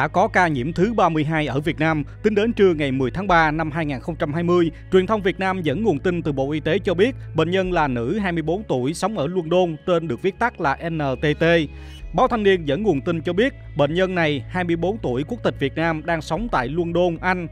đã có ca nhiễm thứ 32 ở Việt Nam. Tính đến trưa ngày 10 tháng 3 năm 2020, truyền thông Việt Nam dẫn nguồn tin từ Bộ Y tế cho biết bệnh nhân là nữ 24 tuổi sống ở London, tên được viết tắt là NTT. Báo Thanh niên dẫn nguồn tin cho biết bệnh nhân này 24 tuổi quốc tịch Việt Nam đang sống tại London, Anh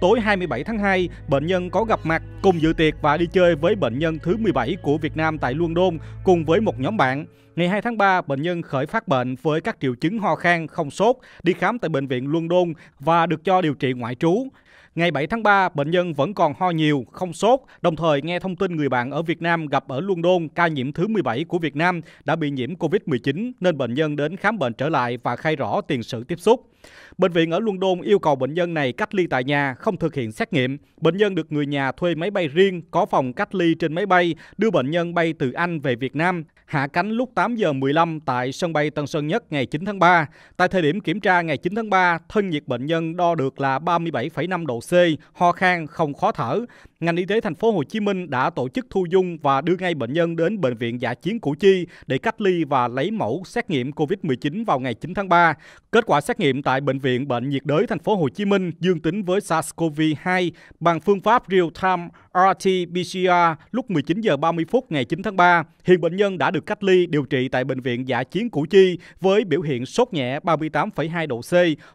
tối 27 tháng 2, bệnh nhân có gặp mặt cùng dự tiệc và đi chơi với bệnh nhân thứ 17 của Việt Nam tại London cùng với một nhóm bạn. Ngày 2 tháng 3, bệnh nhân khởi phát bệnh với các triệu chứng ho khan, không sốt, đi khám tại bệnh viện London và được cho điều trị ngoại trú. Ngày 7 tháng 3, bệnh nhân vẫn còn ho nhiều, không sốt, đồng thời nghe thông tin người bạn ở Việt Nam gặp ở London ca nhiễm thứ 17 của Việt Nam đã bị nhiễm COVID-19 nên bệnh nhân đến khám bệnh trở lại và khai rõ tiền sử tiếp xúc. Bệnh viện ở London yêu cầu bệnh nhân này cách ly tại nhà, không thực hiện xét nghiệm. Bệnh nhân được người nhà thuê máy bay riêng, có phòng cách ly trên máy bay, đưa bệnh nhân bay từ Anh về Việt Nam hạ cánh lúc 8 giờ 15 tại sân bay Tân Sơn Nhất ngày 9 tháng 3. Tại thời điểm kiểm tra ngày 9 tháng 3, thân nhiệt bệnh nhân đo được là 37,5 độ C, ho khan, không khó thở. Ngành y tế thành phố Hồ Chí Minh đã tổ chức thu dung và đưa ngay bệnh nhân đến bệnh viện giả chiến Củ Chi để cách ly và lấy mẫu xét nghiệm COVID-19 vào ngày 9 tháng 3. Kết quả xét nghiệm tại bệnh viện bệnh nhiệt đới thành phố Hồ Chí Minh dương tính với SARS-CoV-2 bằng phương pháp real-time RT-PCR lúc 19 giờ 30 phút ngày 9 tháng 3. Hiện bệnh nhân đã được được cách ly điều trị tại Bệnh viện Giả Chiến Củ Chi với biểu hiện sốt nhẹ 38,2 độ C,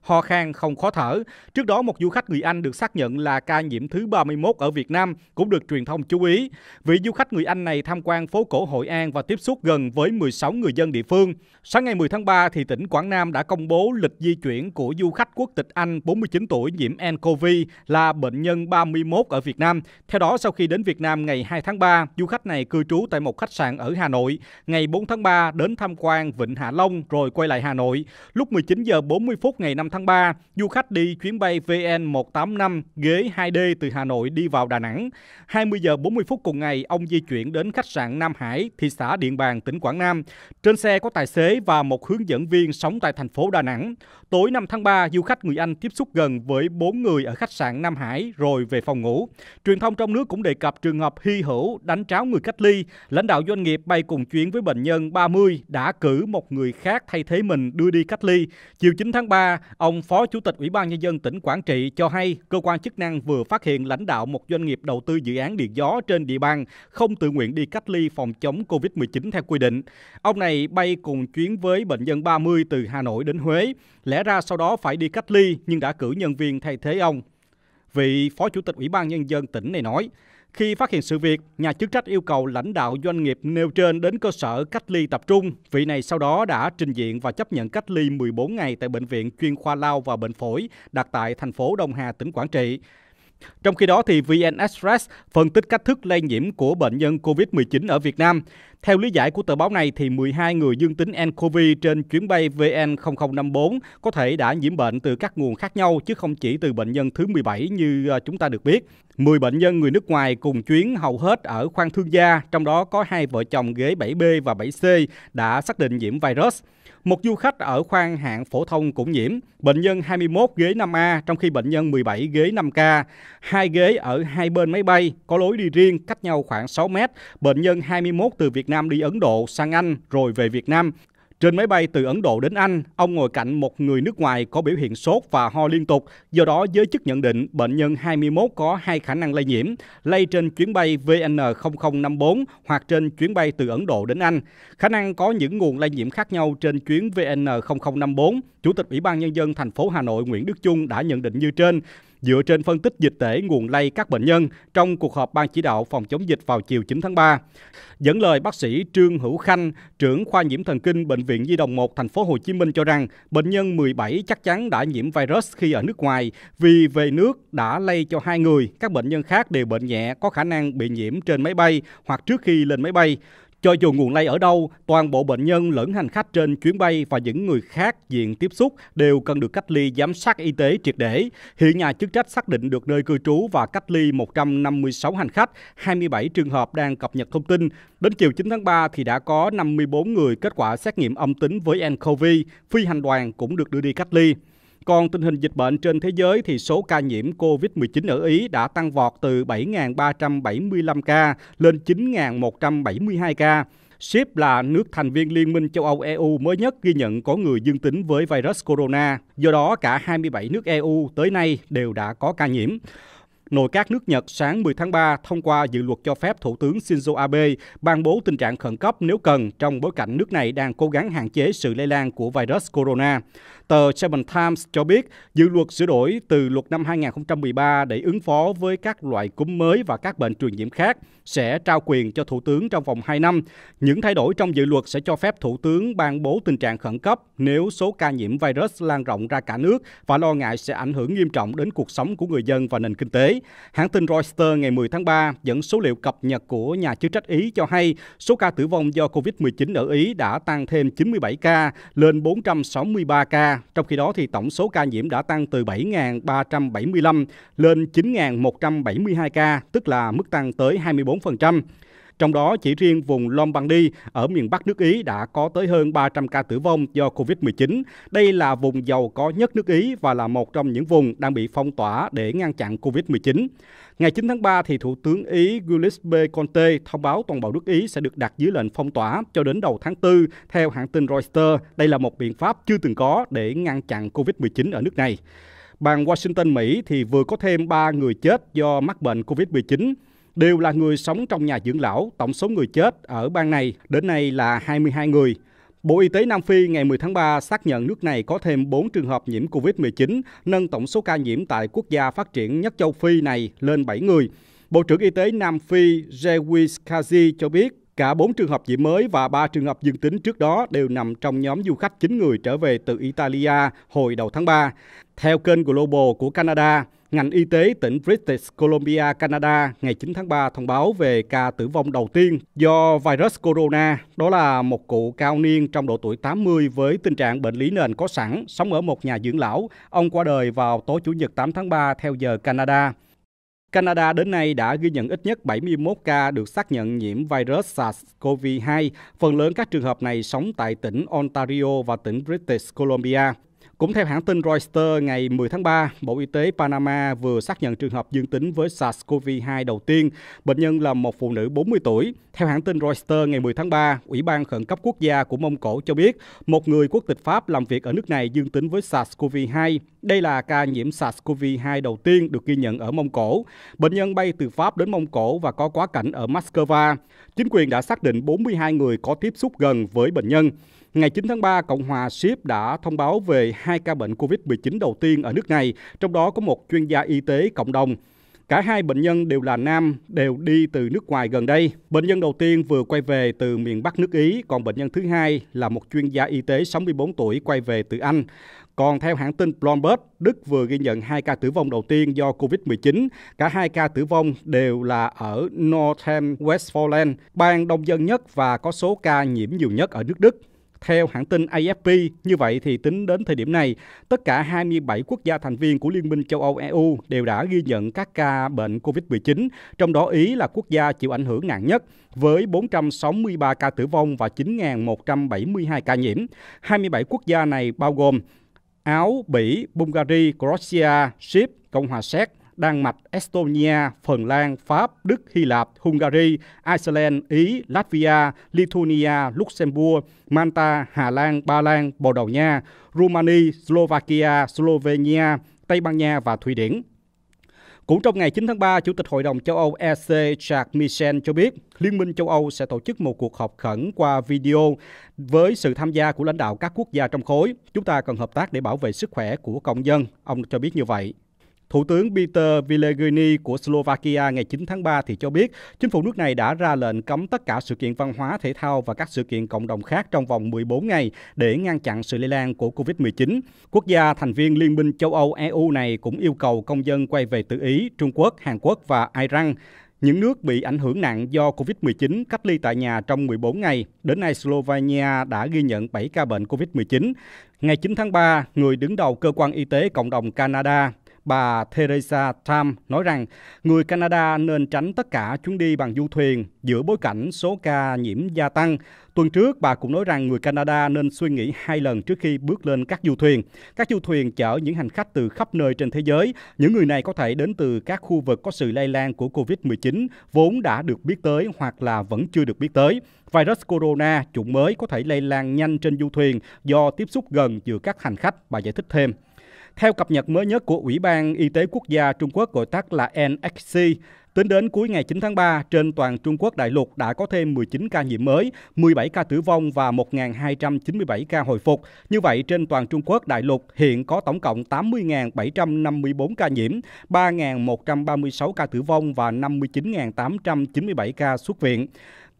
ho khan không khó thở. Trước đó, một du khách người Anh được xác nhận là ca nhiễm thứ 31 ở Việt Nam cũng được truyền thông chú ý. Vị du khách người Anh này tham quan phố cổ Hội An và tiếp xúc gần với 16 người dân địa phương. Sáng ngày 10 tháng 3, thì tỉnh Quảng Nam đã công bố lịch di chuyển của du khách quốc tịch Anh 49 tuổi nhiễm nCoV là bệnh nhân 31 ở Việt Nam. Theo đó, sau khi đến Việt Nam ngày 2 tháng 3, du khách này cư trú tại một khách sạn ở Hà Nội ngày 4 tháng 3 đến tham quan Vịnh Hạ Long rồi quay lại Hà Nội. Lúc 19 giờ 40 phút ngày 5 tháng 3, du khách đi chuyến bay VN185 ghế 2D từ Hà Nội đi vào Đà Nẵng. 20 giờ 40 phút cùng ngày, ông di chuyển đến khách sạn Nam Hải, thị xã Điện Bàn, tỉnh Quảng Nam. Trên xe có tài xế và một hướng dẫn viên sống tại thành phố Đà Nẵng. Tối 5 tháng 3, du khách người Anh tiếp xúc gần với 4 người ở khách sạn Nam Hải rồi về phòng ngủ. Truyền thông trong nước cũng đề cập trường hợp hy hữu đánh tráo người cách ly. Lãnh đạo doanh nghiệp bay cùng chuyến biến với bệnh nhân 30 đã cử một người khác thay thế mình đưa đi cách ly. Chiều 9 tháng 3, ông Phó Chủ tịch Ủy ban Nhân dân tỉnh Quảng Trị cho hay cơ quan chức năng vừa phát hiện lãnh đạo một doanh nghiệp đầu tư dự án điện gió trên địa bàn không tự nguyện đi cách ly phòng chống COVID-19 theo quy định. Ông này bay cùng chuyến với bệnh nhân 30 từ Hà Nội đến Huế. Lẽ ra sau đó phải đi cách ly nhưng đã cử nhân viên thay thế ông. Vị Phó Chủ tịch Ủy ban Nhân dân tỉnh này nói, khi phát hiện sự việc, nhà chức trách yêu cầu lãnh đạo doanh nghiệp nêu trên đến cơ sở cách ly tập trung. Vị này sau đó đã trình diện và chấp nhận cách ly 14 ngày tại bệnh viện chuyên khoa lao và bệnh phổi đặt tại thành phố Đông Hà, tỉnh Quảng Trị. Trong khi đó, thì VN Express phân tích cách thức lây nhiễm của bệnh nhân COVID-19 ở Việt Nam. Theo lý giải của tờ báo này, thì 12 người dương tính nCoV trên chuyến bay VN0054 có thể đã nhiễm bệnh từ các nguồn khác nhau, chứ không chỉ từ bệnh nhân thứ 17 như ờ, chúng ta được biết. 10 bệnh nhân người nước ngoài cùng chuyến hầu hết ở khoang thương gia, trong đó có hai vợ chồng ghế 7B và 7C đã xác định nhiễm virus. Một du khách ở khoang hạng phổ thông cũng nhiễm, bệnh nhân 21 ghế 5A trong khi bệnh nhân 17 ghế 5K. Hai ghế ở hai bên máy bay có lối đi riêng cách nhau khoảng 6 mét. Bệnh nhân 21 từ Việt Nam đi Ấn Độ sang Anh rồi về Việt Nam. Trên máy bay từ Ấn Độ đến Anh, ông ngồi cạnh một người nước ngoài có biểu hiện sốt và ho liên tục. Do đó, giới chức nhận định bệnh nhân 21 có hai khả năng lây nhiễm, lây trên chuyến bay VN0054 hoặc trên chuyến bay từ Ấn Độ đến Anh. Khả năng có những nguồn lây nhiễm khác nhau trên chuyến VN0054. Chủ tịch Ủy ban Nhân dân thành phố Hà Nội Nguyễn Đức Chung đã nhận định như trên dựa trên phân tích dịch tễ nguồn lây các bệnh nhân trong cuộc họp Ban chỉ đạo phòng chống dịch vào chiều 9 tháng 3. Dẫn lời bác sĩ Trương Hữu Khanh, trưởng khoa nhiễm thần kinh bệnh viện Di đồng 1 thành phố Hồ Chí Minh cho rằng bệnh nhân 17 chắc chắn đã nhiễm virus khi ở nước ngoài vì về nước đã lây cho hai người, các bệnh nhân khác đều bệnh nhẹ có khả năng bị nhiễm trên máy bay hoặc trước khi lên máy bay. Cho dù nguồn lây ở đâu, toàn bộ bệnh nhân lẫn hành khách trên chuyến bay và những người khác diện tiếp xúc đều cần được cách ly giám sát y tế triệt để. Hiện nhà chức trách xác định được nơi cư trú và cách ly 156 hành khách, 27 trường hợp đang cập nhật thông tin. Đến chiều 9 tháng 3 thì đã có 54 người kết quả xét nghiệm âm tính với nCoV, phi hành đoàn cũng được đưa đi cách ly. Còn tình hình dịch bệnh trên thế giới thì số ca nhiễm COVID-19 ở Ý đã tăng vọt từ 7.375 ca lên 9.172 ca. Ship là nước thành viên Liên minh châu Âu EU mới nhất ghi nhận có người dương tính với virus corona. Do đó, cả 27 nước EU tới nay đều đã có ca nhiễm. Nội các nước Nhật sáng 10 tháng 3 thông qua dự luật cho phép Thủ tướng Shinzo Abe ban bố tình trạng khẩn cấp nếu cần trong bối cảnh nước này đang cố gắng hạn chế sự lây lan của virus corona. Tờ Seven Times cho biết dự luật sửa đổi từ luật năm 2013 để ứng phó với các loại cúm mới và các bệnh truyền nhiễm khác sẽ trao quyền cho Thủ tướng trong vòng 2 năm. Những thay đổi trong dự luật sẽ cho phép Thủ tướng ban bố tình trạng khẩn cấp nếu số ca nhiễm virus lan rộng ra cả nước và lo ngại sẽ ảnh hưởng nghiêm trọng đến cuộc sống của người dân và nền kinh tế. Hãng tin Reuters ngày 10 tháng 3 dẫn số liệu cập nhật của nhà chức trách Ý cho hay số ca tử vong do COVID-19 ở Ý đã tăng thêm 97 ca lên 463 ca trong khi đó thì tổng số ca nhiễm đã tăng từ 7.375 lên 9.172 ca, tức là mức tăng tới 24%. Trong đó, chỉ riêng vùng Lombardy ở miền Bắc nước Ý đã có tới hơn 300 ca tử vong do COVID-19. Đây là vùng giàu có nhất nước Ý và là một trong những vùng đang bị phong tỏa để ngăn chặn COVID-19. Ngày 9 tháng 3, thì Thủ tướng Ý Giuseppe Conte thông báo toàn bộ nước Ý sẽ được đặt dưới lệnh phong tỏa cho đến đầu tháng 4, theo hãng tin Reuters. Đây là một biện pháp chưa từng có để ngăn chặn COVID-19 ở nước này. Bang Washington, Mỹ thì vừa có thêm 3 người chết do mắc bệnh COVID-19 đều là người sống trong nhà dưỡng lão. Tổng số người chết ở bang này đến nay là 22 người. Bộ Y tế Nam Phi ngày 10 tháng 3 xác nhận nước này có thêm 4 trường hợp nhiễm COVID-19, nâng tổng số ca nhiễm tại quốc gia phát triển nhất châu Phi này lên 7 người. Bộ trưởng Y tế Nam Phi Jewis Kazi cho biết Cả 4 trường hợp nhiễm mới và 3 trường hợp dương tính trước đó đều nằm trong nhóm du khách 9 người trở về từ Italia hồi đầu tháng 3. Theo kênh Global của Canada, ngành y tế tỉnh British Columbia, Canada ngày 9 tháng 3 thông báo về ca tử vong đầu tiên do virus corona. Đó là một cụ cao niên trong độ tuổi 80 với tình trạng bệnh lý nền có sẵn, sống ở một nhà dưỡng lão. Ông qua đời vào tối Chủ nhật 8 tháng 3 theo giờ Canada. Canada đến nay đã ghi nhận ít nhất 71 ca được xác nhận nhiễm virus SARS-CoV-2. Phần lớn các trường hợp này sống tại tỉnh Ontario và tỉnh British Columbia. Cũng theo hãng tin Reuters, ngày 10 tháng 3, Bộ Y tế Panama vừa xác nhận trường hợp dương tính với SARS-CoV-2 đầu tiên. Bệnh nhân là một phụ nữ 40 tuổi. Theo hãng tin Reuters, ngày 10 tháng 3, Ủy ban Khẩn cấp Quốc gia của Mông Cổ cho biết một người quốc tịch Pháp làm việc ở nước này dương tính với SARS-CoV-2. Đây là ca nhiễm SARS-CoV-2 đầu tiên được ghi nhận ở Mông Cổ. Bệnh nhân bay từ Pháp đến Mông Cổ và có quá cảnh ở Moscow. Chính quyền đã xác định 42 người có tiếp xúc gần với bệnh nhân. Ngày 9 tháng 3, Cộng hòa Ship đã thông báo về hai ca bệnh COVID-19 đầu tiên ở nước này, trong đó có một chuyên gia y tế cộng đồng. Cả hai bệnh nhân đều là nam, đều đi từ nước ngoài gần đây. Bệnh nhân đầu tiên vừa quay về từ miền Bắc nước Ý, còn bệnh nhân thứ hai là một chuyên gia y tế 64 tuổi quay về từ Anh. Còn theo hãng tin Bloomberg, Đức vừa ghi nhận hai ca tử vong đầu tiên do COVID-19. Cả hai ca tử vong đều là ở Northern Westphalen, bang đông dân nhất và có số ca nhiễm nhiều nhất ở nước Đức. Theo hãng tin AFP, như vậy thì tính đến thời điểm này, tất cả 27 quốc gia thành viên của Liên minh châu Âu EU đều đã ghi nhận các ca bệnh COVID-19, trong đó Ý là quốc gia chịu ảnh hưởng nặng nhất với 463 ca tử vong và 9.172 ca nhiễm. 27 quốc gia này bao gồm Áo, Bỉ, bungary Croatia, Ship, Cộng hòa Séc, Đan Mạch, Estonia, Phần Lan, Pháp, Đức, Hy Lạp, Hungary, Iceland, Ý, Latvia, Lithuania, Luxembourg, Malta, Hà Lan, Ba Lan, Bồ Đào Nha, Romania, Slovakia, Slovenia, Tây Ban Nha và Thụy Điển. Cũng trong ngày 9 tháng 3, Chủ tịch Hội đồng châu Âu EC Jacques Michel cho biết Liên minh châu Âu sẽ tổ chức một cuộc họp khẩn qua video với sự tham gia của lãnh đạo các quốc gia trong khối. Chúng ta cần hợp tác để bảo vệ sức khỏe của công dân, ông cho biết như vậy. Thủ tướng Peter Pellegrini của Slovakia ngày 9 tháng 3 thì cho biết chính phủ nước này đã ra lệnh cấm tất cả sự kiện văn hóa, thể thao và các sự kiện cộng đồng khác trong vòng 14 ngày để ngăn chặn sự lây lan của COVID-19. Quốc gia thành viên Liên minh châu Âu EU này cũng yêu cầu công dân quay về từ Ý, Trung Quốc, Hàn Quốc và Iran những nước bị ảnh hưởng nặng do COVID-19 cách ly tại nhà trong 14 ngày. Đến nay, Slovenia đã ghi nhận 7 ca bệnh COVID-19. Ngày 9 tháng 3, người đứng đầu cơ quan y tế cộng đồng Canada bà Theresa Trump nói rằng người Canada nên tránh tất cả chuyến đi bằng du thuyền giữa bối cảnh số ca nhiễm gia tăng. Tuần trước, bà cũng nói rằng người Canada nên suy nghĩ hai lần trước khi bước lên các du thuyền. Các du thuyền chở những hành khách từ khắp nơi trên thế giới. Những người này có thể đến từ các khu vực có sự lây lan của COVID-19 vốn đã được biết tới hoặc là vẫn chưa được biết tới. Virus corona, chủng mới có thể lây lan nhanh trên du thuyền do tiếp xúc gần giữa các hành khách, bà giải thích thêm. Theo cập nhật mới nhất của Ủy ban Y tế Quốc gia Trung Quốc gọi tắt là NHC, Tính đến cuối ngày 9 tháng 3, trên toàn Trung Quốc đại lục đã có thêm 19 ca nhiễm mới, 17 ca tử vong và 1.297 ca hồi phục. Như vậy, trên toàn Trung Quốc đại lục hiện có tổng cộng 80.754 ca nhiễm, 3.136 ca tử vong và 59.897 ca xuất viện.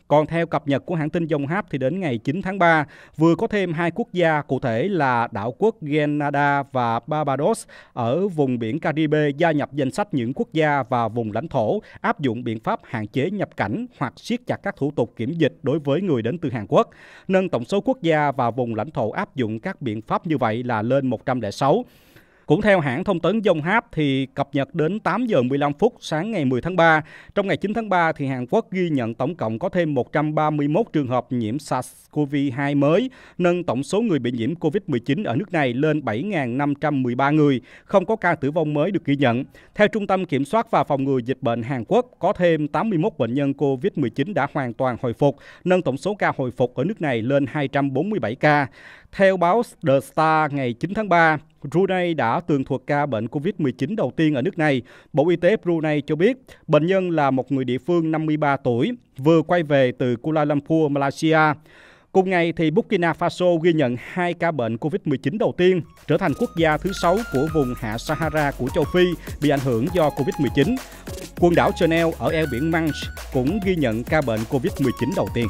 Còn theo cập nhật của hãng tin Dòng Háp thì đến ngày 9 tháng 3 vừa có thêm hai quốc gia cụ thể là đảo quốc Grenada và Barbados ở vùng biển Caribe gia nhập danh sách những quốc gia và vùng lãnh thổ áp dụng biện pháp hạn chế nhập cảnh hoặc siết chặt các thủ tục kiểm dịch đối với người đến từ Hàn Quốc. Nâng tổng số quốc gia và vùng lãnh thổ áp dụng các biện pháp như vậy là lên 106. Cũng theo hãng thông tấn Dông Háp thì cập nhật đến 8 giờ 15 phút sáng ngày 10 tháng 3. Trong ngày 9 tháng 3 thì Hàn Quốc ghi nhận tổng cộng có thêm 131 trường hợp nhiễm SARS-CoV-2 mới, nâng tổng số người bị nhiễm COVID-19 ở nước này lên 7.513 người, không có ca tử vong mới được ghi nhận. Theo Trung tâm Kiểm soát và Phòng ngừa Dịch bệnh Hàn Quốc, có thêm 81 bệnh nhân COVID-19 đã hoàn toàn hồi phục, nâng tổng số ca hồi phục ở nước này lên 247 ca. Theo báo The Star ngày 9 tháng 3, Brunei đã tường thuật ca bệnh COVID-19 đầu tiên ở nước này. Bộ Y tế Brunei cho biết bệnh nhân là một người địa phương 53 tuổi, vừa quay về từ Kuala Lumpur, Malaysia. Cùng ngày, thì Burkina Faso ghi nhận hai ca bệnh COVID-19 đầu tiên, trở thành quốc gia thứ sáu của vùng hạ Sahara của châu Phi bị ảnh hưởng do COVID-19. Quần đảo Chanel ở eo biển Manche cũng ghi nhận ca bệnh COVID-19 đầu tiên.